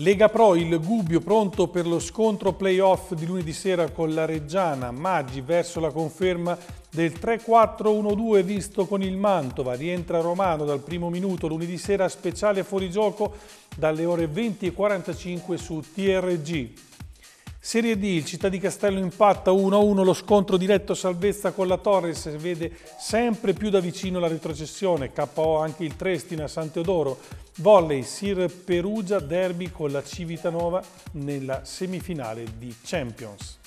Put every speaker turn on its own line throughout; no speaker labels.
Lega Pro, il Gubbio pronto per lo scontro playoff di lunedì sera con la Reggiana, Maggi verso la conferma del 3-4-1-2 visto con il Mantova, rientra Romano dal primo minuto, lunedì sera speciale fuorigioco dalle ore 20.45 su TRG. Serie D, il Città di Castello impatta 1-1 lo scontro diretto salvezza con la Torres, vede sempre più da vicino la retrocessione, KO anche il Trestina, San Teodoro, volley, Sir Perugia, derby con la Civitanova nella semifinale di Champions.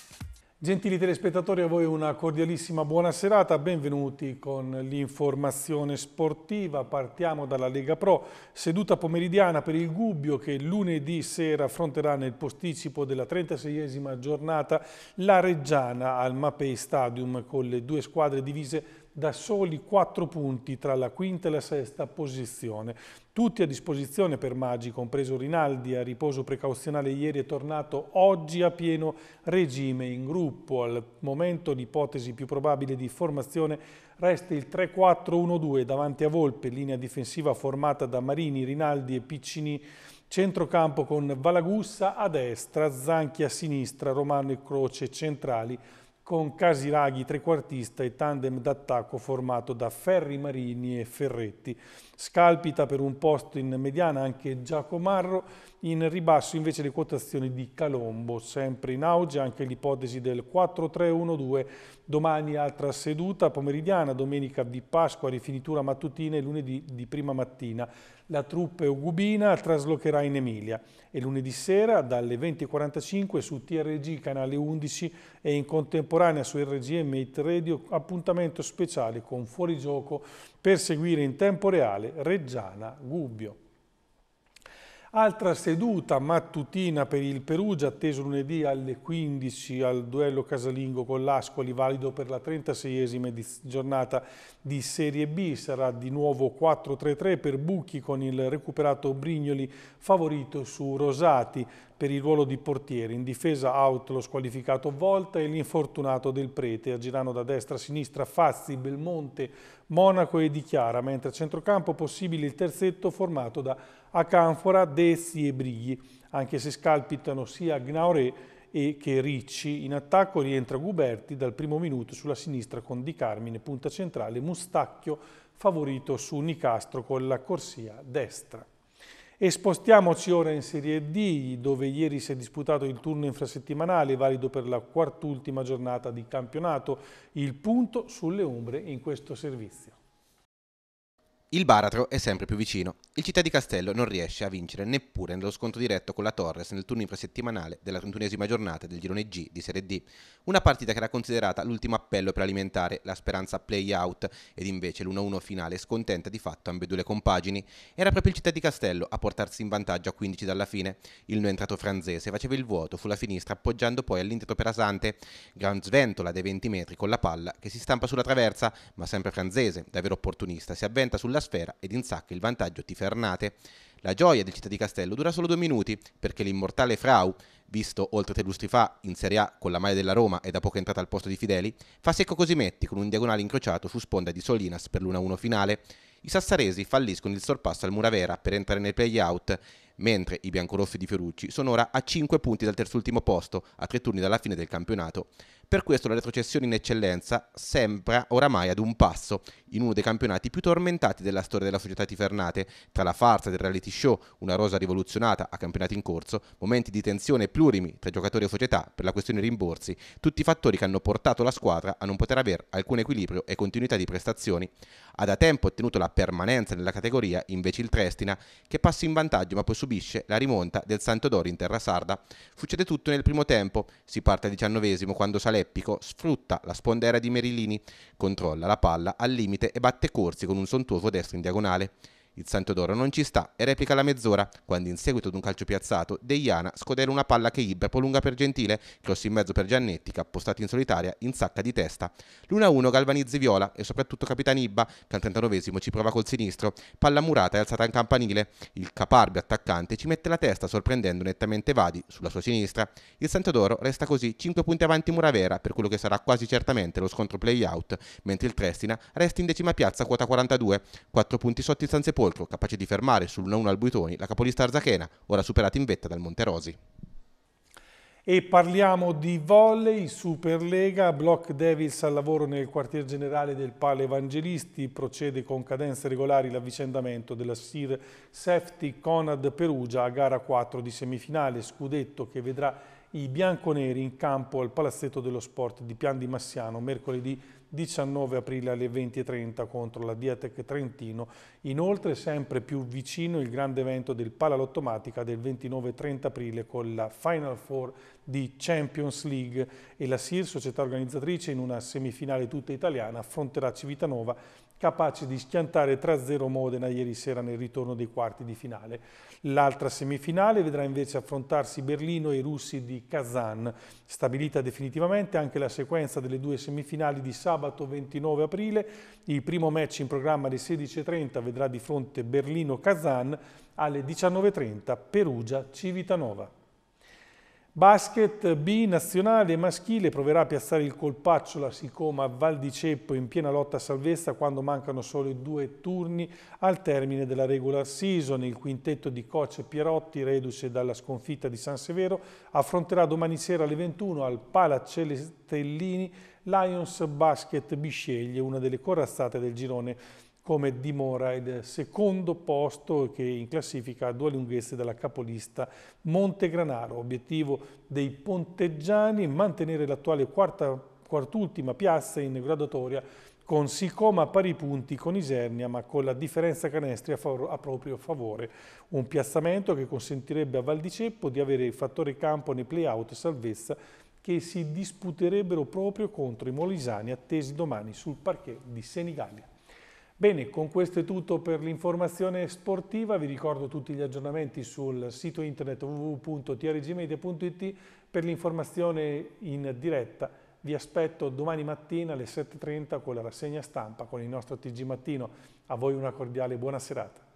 Gentili telespettatori, a voi una cordialissima buona serata, benvenuti con l'informazione sportiva. Partiamo dalla Lega Pro, seduta pomeridiana per il Gubbio che lunedì sera affronterà nel posticipo della 36esima giornata la Reggiana al Mapei Stadium con le due squadre divise da soli 4 punti tra la quinta e la sesta posizione. Tutti a disposizione per Maggi, compreso Rinaldi, a riposo precauzionale ieri è tornato oggi a pieno regime in gruppo. Al momento l'ipotesi più probabile di formazione resta il 3-4-1-2 davanti a Volpe, linea difensiva formata da Marini, Rinaldi e Piccini centrocampo con Valagussa a destra, Zanchi a sinistra, Romano e Croce centrali, con Casiraghi trequartista e tandem d'attacco formato da Ferri Marini e Ferretti. Scalpita per un posto in mediana anche Giacomarro, in ribasso invece le quotazioni di Calombo, sempre in auge anche l'ipotesi del 4-3-1-2, domani altra seduta pomeridiana, domenica di Pasqua, rifinitura mattutina e lunedì di prima mattina. La truppe Ugubina traslocherà in Emilia e lunedì sera dalle 20.45 su TRG canale 11 e in contemporanea su RGM e Radio appuntamento speciale con fuorigioco per seguire in tempo reale Reggiana Gubbio. Altra seduta mattutina per il Perugia, atteso lunedì alle 15 al duello casalingo con l'Ascoli, valido per la 36esima giornata di Serie B. Sarà di nuovo 4-3-3 per Bucchi con il recuperato Brignoli favorito su Rosati per il ruolo di portiere. In difesa out lo squalificato Volta e l'infortunato del Prete, aggirano da destra a sinistra Fazzi, Belmonte, Monaco e Di Chiara, mentre a centrocampo possibile il terzetto formato da a Canfora, Dezzi e Brigli, anche se scalpitano sia Gnaure e che Ricci. In attacco rientra Guberti dal primo minuto sulla sinistra con Di Carmine, punta centrale, Mustacchio favorito su Nicastro con la corsia destra. E spostiamoci ora in Serie D, dove ieri si è disputato il turno infrasettimanale, valido per la quart'ultima giornata di campionato. Il punto sulle ombre in questo servizio.
Il baratro è sempre più vicino. Il Città di Castello non riesce a vincere neppure nello scontro diretto con la Torres nel turno infrasettimanale della 31esima giornata del girone G di Serie D. Una partita che era considerata l'ultimo appello per alimentare la speranza play-out ed invece l'1-1 finale scontenta di fatto ambedue le compagini. Era proprio il Città di Castello a portarsi in vantaggio a 15 dalla fine. Il non entrato franzese faceva il vuoto sulla finestra appoggiando poi all'intetto per Asante. Gran sventola dei 20 metri con la palla che si stampa sulla traversa, ma sempre franzese, davvero opportunista, si avventa sulla sfera ed insacca il vantaggio Tifernate. La gioia del Città di Castello dura solo due minuti perché l'immortale Frau, visto oltre tre lustri fa in Serie A con la maglia della Roma e da poco entrata al posto di Fideli, fa secco Cosimetti con un diagonale incrociato su sponda di Solinas per l'1-1 finale. I sassaresi falliscono il sorpasso al Muravera per entrare nel play-out, mentre i biancorossi di Fiorucci sono ora a 5 punti dal terzultimo posto, a tre turni dalla fine del campionato. Per questo la retrocessione in eccellenza sembra oramai ad un passo, in uno dei campionati più tormentati della storia della società tifernate, tra la farsa del reality show, una rosa rivoluzionata a campionati in corso, momenti di tensione plurimi tra giocatori e società per la questione rimborsi, tutti fattori che hanno portato la squadra a non poter avere alcun equilibrio e continuità di prestazioni, ha da tempo ottenuto la permanenza nella categoria invece il Trestina, che passa in vantaggio ma poi subisce la rimonta del Santo Dori in terra sarda. Succede tutto nel primo tempo, si parte al diciannovesimo quando Salerno Eppico sfrutta la spondera di Merilini, controlla la palla al limite e batte Corsi con un sontuoso destro in diagonale. Il Santodoro non ci sta e replica la mezz'ora, quando in seguito ad un calcio piazzato, Deiana scodela una palla che Ibbe prolunga per Gentile, cross in mezzo per Giannetti, che appostato in solitaria, in sacca di testa. L'1-1 galvanizzi Viola e soprattutto Capitan Ibba, che al 39 esimo ci prova col sinistro, palla murata e alzata in campanile. Il caparbio attaccante ci mette la testa sorprendendo nettamente Vadi sulla sua sinistra. Il Santodoro resta così 5 punti avanti Muravera per quello che sarà quasi certamente lo scontro play-out, mentre il Trestina resta in decima piazza quota 42, 4 punti sotto il San Sepolcro risvolto capace di fermare sul 1 al Buitoni la capolista Arzachena, ora superata in vetta dal Monterosi.
E parliamo di volley, Superlega, Block Davis al lavoro nel quartier generale del Pale Evangelisti, procede con cadenze regolari l'avvicendamento della Sir Safety Conad Perugia a gara 4 di semifinale, scudetto che vedrà i bianconeri in campo al Palazzetto dello Sport di Pian di Massiano mercoledì 19 aprile alle 20.30 contro la Diatec Trentino. Inoltre sempre più vicino il grande evento del Palalottomatica del 29-30 aprile con la Final Four di Champions League e la SIR, società organizzatrice, in una semifinale tutta italiana affronterà Civitanova capace di schiantare 3-0 Modena ieri sera nel ritorno dei quarti di finale. L'altra semifinale vedrà invece affrontarsi Berlino e i russi di Kazan. Stabilita definitivamente anche la sequenza delle due semifinali di sabato 29 aprile. Il primo match in programma alle 16.30 vedrà di fronte Berlino-Kazan, alle 19.30 Perugia-Civitanova. Basket B nazionale maschile proverà a piazzare il colpaccio la Sicoma a Val di Ceppo in piena lotta a salvezza quando mancano solo due turni al termine della regular season. Il quintetto di coach Pierotti, reduce dalla sconfitta di San Severo, affronterà domani sera alle 21 al Pala Celestellini Lions Basket Bisceglie, una delle corazzate del girone come dimora il secondo posto che in classifica a due lunghezze dalla capolista Montegranaro. Obiettivo dei ponteggiani mantenere l'attuale quarta, quart'ultima piazza in graduatoria con Sicoma a pari punti con Isernia ma con la differenza canestri a, a, proprio favore. Un piazzamento che consentirebbe a Valdiceppo di avere il fattore campo nei play-out salvezza che si disputerebbero proprio contro i molisani attesi domani sul parquet di Senigallia. Bene, con questo è tutto per l'informazione sportiva, vi ricordo tutti gli aggiornamenti sul sito internet www.trgmedia.it per l'informazione in diretta vi aspetto domani mattina alle 7.30 con la rassegna stampa con il nostro TG Mattino. A voi una cordiale buona serata.